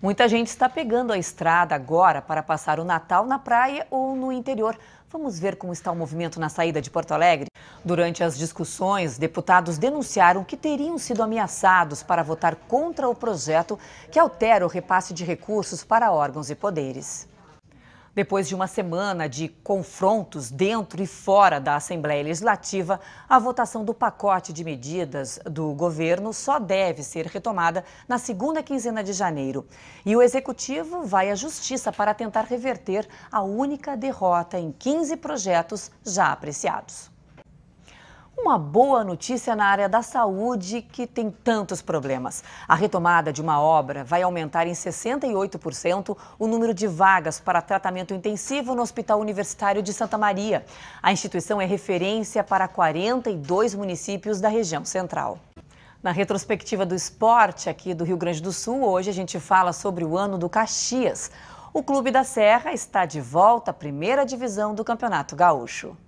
Muita gente está pegando a estrada agora para passar o Natal na praia ou no interior. Vamos ver como está o movimento na saída de Porto Alegre? Durante as discussões, deputados denunciaram que teriam sido ameaçados para votar contra o projeto que altera o repasse de recursos para órgãos e poderes. Depois de uma semana de confrontos dentro e fora da Assembleia Legislativa, a votação do pacote de medidas do governo só deve ser retomada na segunda quinzena de janeiro. E o executivo vai à justiça para tentar reverter a única derrota em 15 projetos já apreciados. Uma boa notícia na área da saúde, que tem tantos problemas. A retomada de uma obra vai aumentar em 68% o número de vagas para tratamento intensivo no Hospital Universitário de Santa Maria. A instituição é referência para 42 municípios da região central. Na retrospectiva do esporte aqui do Rio Grande do Sul, hoje a gente fala sobre o ano do Caxias. O Clube da Serra está de volta à primeira divisão do Campeonato Gaúcho.